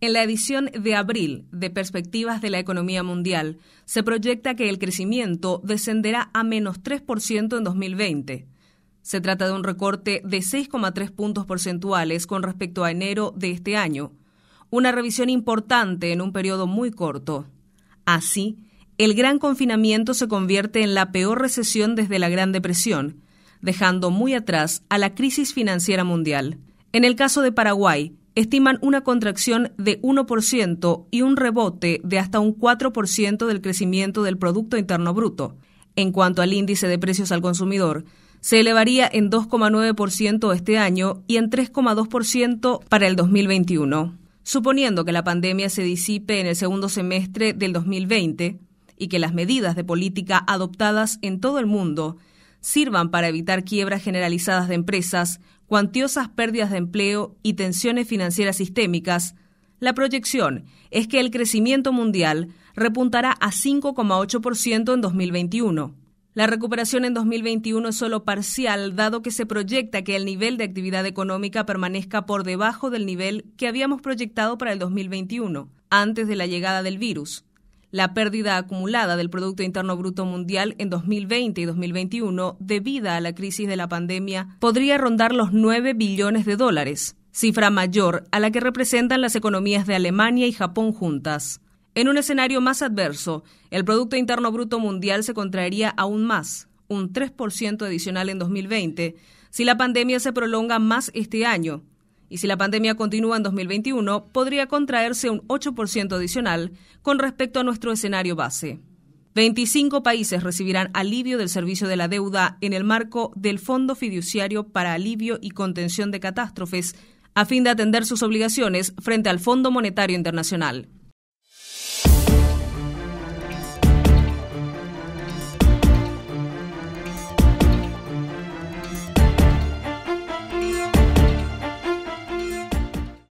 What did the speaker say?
En la edición de abril de Perspectivas de la Economía Mundial, se proyecta que el crecimiento descenderá a menos 3% en 2020. Se trata de un recorte de 6,3 puntos porcentuales con respecto a enero de este año, una revisión importante en un periodo muy corto. Así, el gran confinamiento se convierte en la peor recesión desde la Gran Depresión, dejando muy atrás a la crisis financiera mundial. En el caso de Paraguay, estiman una contracción de 1% y un rebote de hasta un 4% del crecimiento del Producto Interno Bruto. En cuanto al índice de precios al consumidor, se elevaría en 2,9% este año y en 3,2% para el 2021. Suponiendo que la pandemia se disipe en el segundo semestre del 2020 y que las medidas de política adoptadas en todo el mundo sirvan para evitar quiebras generalizadas de empresas, cuantiosas pérdidas de empleo y tensiones financieras sistémicas, la proyección es que el crecimiento mundial repuntará a 5,8% en 2021. La recuperación en 2021 es solo parcial, dado que se proyecta que el nivel de actividad económica permanezca por debajo del nivel que habíamos proyectado para el 2021, antes de la llegada del virus la pérdida acumulada del Producto Interno Bruto Mundial en 2020 y 2021 debida a la crisis de la pandemia podría rondar los 9 billones de dólares, cifra mayor a la que representan las economías de Alemania y Japón juntas. En un escenario más adverso, el Producto Interno Bruto Mundial se contraería aún más, un 3% adicional en 2020, si la pandemia se prolonga más este año, y si la pandemia continúa en 2021, podría contraerse un 8% adicional con respecto a nuestro escenario base. 25 países recibirán alivio del servicio de la deuda en el marco del Fondo Fiduciario para Alivio y Contención de Catástrofes, a fin de atender sus obligaciones frente al Fondo Monetario Internacional.